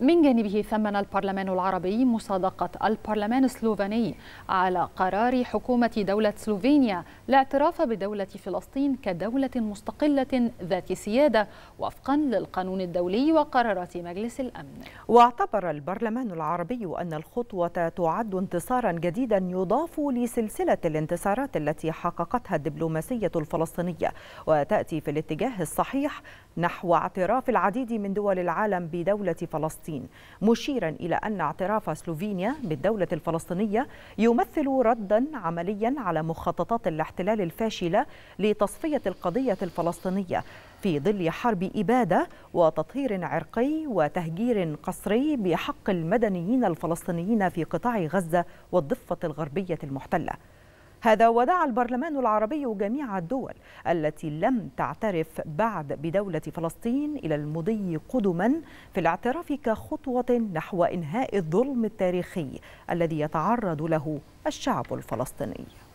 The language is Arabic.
من جانبه ثمن البرلمان العربي مصادقة البرلمان السلوفاني على قرار حكومة دولة سلوفينيا الاعتراف بدولة فلسطين كدولة مستقلة ذات سيادة وفقا للقانون الدولي وقرارات مجلس الأمن واعتبر البرلمان العربي أن الخطوة تعد انتصارا جديدا يضاف لسلسلة الانتصارات التي حققتها الدبلوماسية الفلسطينية وتأتي في الاتجاه الصحيح نحو اعتراف العديد من دول العالم بدولة فلسطين فلسطين مشيرا إلى أن اعتراف سلوفينيا بالدولة الفلسطينية يمثل ردا عمليا على مخططات الاحتلال الفاشلة لتصفية القضية الفلسطينية في ظل حرب إبادة وتطهير عرقي وتهجير قسري بحق المدنيين الفلسطينيين في قطاع غزة والضفة الغربية المحتلة هذا ودعا البرلمان العربي جميع الدول التي لم تعترف بعد بدولة فلسطين إلى المضي قدما في الاعتراف كخطوة نحو إنهاء الظلم التاريخي الذي يتعرض له الشعب الفلسطيني